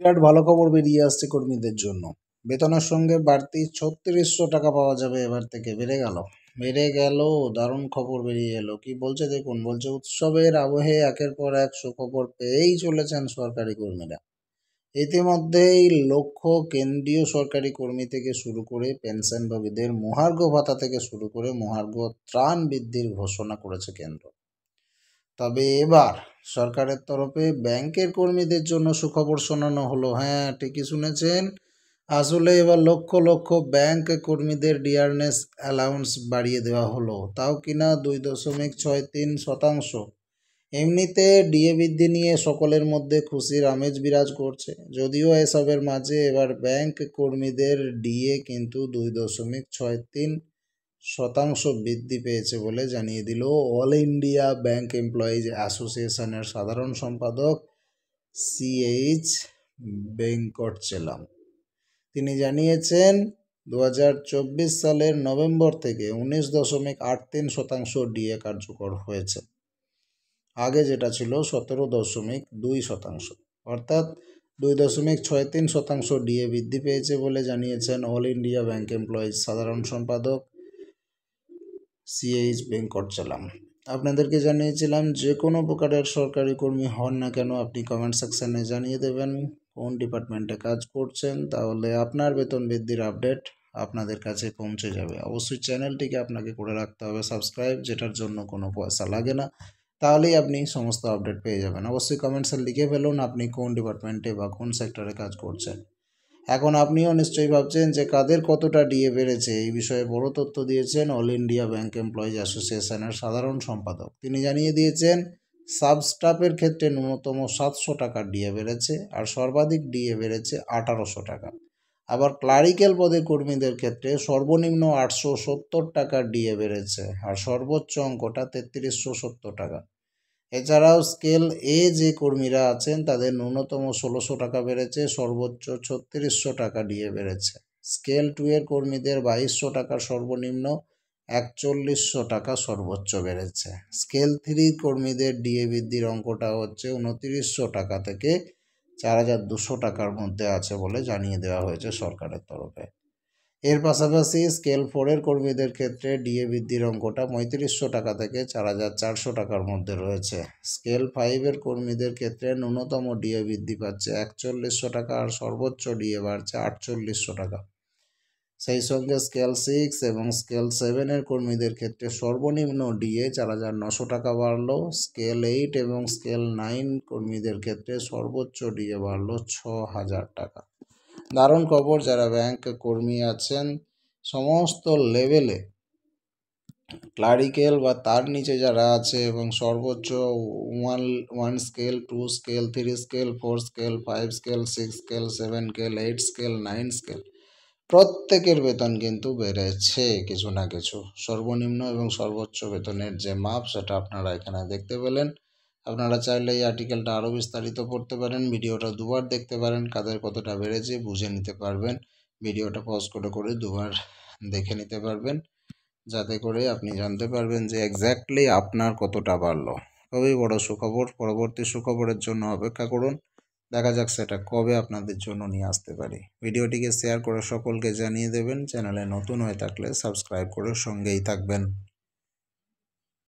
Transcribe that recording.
বিরাট ভালো খবর বেরিয়ে আসছে কর্মীদের জন্য বেতনের সঙ্গে বাড়তি ছত্রিশশো টাকা পাওয়া যাবে এবার থেকে বেড়ে গেল বেড়ে গেল দারুণ খবর বেরিয়ে এলো কি বলছে দেখুন বলছে উৎসবের আবহে একের পর এক সুখবর পেয়েই চলেছেন সরকারি কর্মীরা ইতিমধ্যেই লক্ষ কেন্দ্রীয় সরকারি কর্মী থেকে শুরু করে পেনশনভোগীদের মহার্ঘ ভাতা থেকে শুরু করে মহার্ঘ ত্রাণ বৃদ্ধির ঘোষণা করেছে কেন্দ্র তবে এবার সরকারের তরফে ব্যাংকের কর্মীদের জন্য সুখবর শোনানো হলো হ্যাঁ ঠিকই শুনেছেন আসলে এবার লক্ষ লক্ষ ব্যাংক কর্মীদের ডিয়ারনেস অ্যালাউন্স বাড়িয়ে দেওয়া হলো তাও কিনা দুই দশমিক ছয় তিন শতাংশ এমনিতে ডিএ বৃদ্ধি নিয়ে সকলের মধ্যে খুশির আমেজ বিরাজ করছে যদিও এসবের মাঝে এবার ব্যাংক কর্মীদের ডিএ কিন্তু দুই দশমিক ছয় তিন শতাংশ বৃদ্ধি পেয়েছে বলে জানিয়ে দিল অল ইন্ডিয়া ব্যাংক এমপ্লয়িজ অ্যাসোসিয়েশনের সাধারণ সম্পাদক সিএইচ বেঙ্কট চেলাম তিনি জানিয়েছেন দু সালের নভেম্বর থেকে উনিশ দশমিক আট তিন শতাংশ ডিএ কার্যকর হয়েছে আগে যেটা ছিল সতেরো দশমিক দুই শতাংশ অর্থাৎ দুই দশমিক ছয় তিন শতাংশ ডিএ বৃদ্ধি পেয়েছে বলে জানিয়েছেন অল ইন্ডিয়া ব্যাংক এমপ্লয়িজ সাধারণ সম্পাদক সিএইচ ভেঙ্কটচালাম আপনাদেরকে জানিয়েছিলাম যে কোনো প্রকারের সরকারি কর্মী হন না কেন আপনি কমেন্ট সেকশানে জানিয়ে দেবেন কোন ডিপার্টমেন্টে কাজ করছেন তাহলে আপনার বেতন বৃদ্ধির আপডেট আপনাদের কাছে পৌঁছে যাবে অবশ্যই চ্যানেলটিকে আপনাকে করে রাখতে হবে সাবস্ক্রাইব যেটার জন্য কোনো পয়সা লাগে না তাহলেই আপনি সমস্ত আপডেট পেয়ে যাবেন অবশ্যই কমেন্টসে লিখে ফেলুন আপনি কোন ডিপার্টমেন্টে বা কোন সেক্টরে কাজ করছেন এখন আপনিও নিশ্চয়ই ভাবছেন যে কাদের কতটা ডিএ বেড়েছে এই বিষয়ে বড় তথ্য দিয়েছেন অল ইন্ডিয়া ব্যাংক এমপ্লয়িজ অ্যাসোসিয়েশনের সাধারণ সম্পাদক তিনি জানিয়ে দিয়েছেন সাবস্টাফের ক্ষেত্রে ন্যূনতম সাতশো টাকার ডিএ বেড়েছে আর সর্বাধিক ডিএ বেড়েছে আঠারোশো টাকা আবার ক্লারিক্যাল পদের কর্মীদের ক্ষেত্রে সর্বনিম্ন আটশো সত্তর টাকা ডিএ বেড়েছে আর সর্বোচ্চ অঙ্কটা তেত্রিশশো সত্তর টাকা এছাড়াও স্কেল এ যে কর্মীরা আছেন তাদের ন্যূনতম ষোলোশো টাকা বেড়েছে সর্বোচ্চ ছত্রিশশো টাকা ডিএ বেড়েছে স্কেল টু এর কর্মীদের বাইশশো টাকা সর্বনিম্ন একচল্লিশশো টাকা সর্বোচ্চ বেড়েছে স্কেল থ্রি কর্মীদের ডিএ বৃদ্ধির অঙ্কটা হচ্ছে উনত্রিশশো টাকা থেকে চার হাজার দুশো টাকার মধ্যে আছে বলে জানিয়ে দেওয়া হয়েছে সরকারের তরফে এর পাশাপাশি স্কেল ফোরের কর্মীদের ক্ষেত্রে ডিএ বৃদ্ধির অঙ্কটা পঁয়ত্রিশশো টাকা থেকে চার হাজার চারশো টাকার মধ্যে রয়েছে স্কেল ফাইভের কর্মীদের ক্ষেত্রে ন্যূনতম ডিএ বৃদ্ধি পাচ্ছে একচল্লিশশো টাকা আর সর্বোচ্চ ডিএ বাড়ছে আটচল্লিশশো টাকা সেই সঙ্গে স্কেল সিক্স এবং স্কেল সেভেনের কর্মীদের ক্ষেত্রে সর্বনিম্ন ডিএ চার হাজার নশো টাকা বাড়লো স্কেল এইট এবং স্কেল নাইন কর্মীদের ক্ষেত্রে সর্বোচ্চ ডিএ বাড়লো ছ হাজার টাকা দারুণ খবর যারা ব্যাংক কর্মী আছেন সমস্ত লেভেলে ক্লারিক্যাল বা তার নিচে যারা আছে এবং সর্বোচ্চ one one scale two scale three scale four scale five scale six scale seven scale eight scale nine scale প্রত্যেকের বেতন কিন্তু বেড়েছে কিছু না কিছু সর্বনিম্ন এবং সর্বোচ্চ বেতনের যে মাপ সেটা আপনারা এখানে দেখতে পেলেন আপনারা চাইলে এই আর্টিকেলটা আরও বিস্তারিত পড়তে পারেন ভিডিওটা দুবার দেখতে পারেন কাদের কতটা বেড়েছে বুঝে নিতে পারবেন ভিডিওটা পজ করে করে দুবার দেখে নিতে পারবেন যাতে করে আপনি জানতে পারবেন যে এক্স্যাক্টলি আপনার কতটা বাড়লো খুবই বড় সুখবর পরবর্তী সুখবরের জন্য অপেক্ষা করুন দেখা যাক সেটা কবে আপনাদের জন্য নিয়ে আসতে পারি ভিডিওটিকে শেয়ার করে সকলকে জানিয়ে দেবেন চ্যানেলে নতুন হয়ে থাকলে সাবস্ক্রাইব করে সঙ্গেই থাকবেন